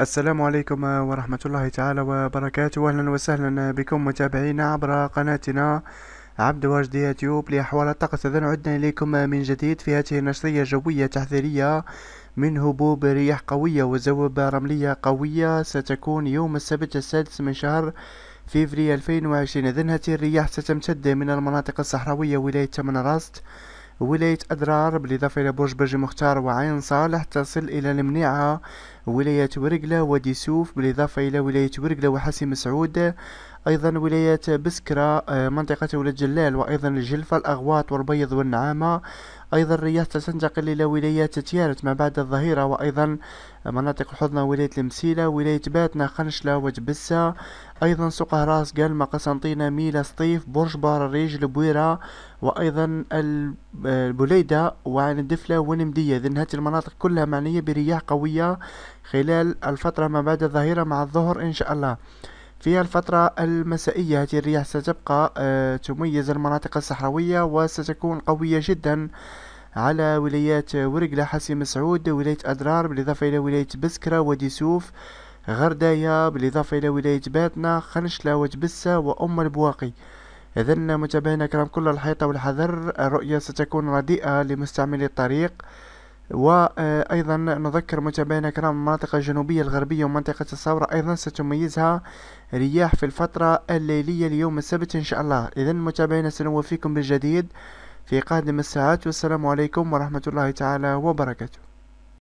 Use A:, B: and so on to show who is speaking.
A: السلام عليكم ورحمة الله تعالى وبركاته أهلا وسهلا بكم متابعينا عبر قناتنا عبد واجد يوتيوب لأحوال الطقس إذا عدنا إليكم من جديد في هذه النشرية الجوية تحذيرية من هبوب رياح قوية وزوب رملية قوية ستكون يوم السبت السادس من شهر فيفري 2020 إذن هذه الرياح ستمتد من المناطق الصحراوية ولاية راست ولاية أدرار بالإضافة إلى برج برج مختار وعين صالح تصل إلى المنيعة ولاية ورقلة وادي سوف بالإضافة إلى ولاية ورقلة وحسي مسعود أيضا ولاية بسكرة آه، منطقة ولد جلال وأيضا الجلفة الأغواط والبيض والنعامة أيضا الرياح تنتقل إلى ولاية تيارت ما بعد الظهيرة وأيضا مناطق الحضنة ولاية المسيلة ولاية باتنا خنشلة وجبسة أيضا سوق راس قلمة قسنطينة ميلا سطيف برج بار الريج البويرة وأيضا آه، البليدة وعين الدفلة ونمدية إذن هذه المناطق كلها معنية برياح قوية خلال الفترة ما بعد الظهيرة مع الظهر إن شاء الله في الفترة المسائية هذه الرياح ستبقى آه، تميز المناطق الصحراوية وستكون قوية جدا على ولايات ورقلة حسي مسعود ولاية أدرار بالإضافة إلى ولاية بسكرة وديسوف غردايا بالإضافة إلى ولاية باتنا خنشلة وجبسة وأم البواقي إذن متابعينا كرام كل الحيطة والحذر الرؤية ستكون رديئة لمستعملي الطريق وأيضا نذكر متابعينا الكرام المناطق الجنوبية الغربية ومنطقة الصورة أيضا ستميزها رياح في الفترة الليلية اليوم السبت إن شاء الله إذا متابعينا سنوفيكم بالجديد في قادم الساعات والسلام عليكم ورحمة الله تعالى وبركاته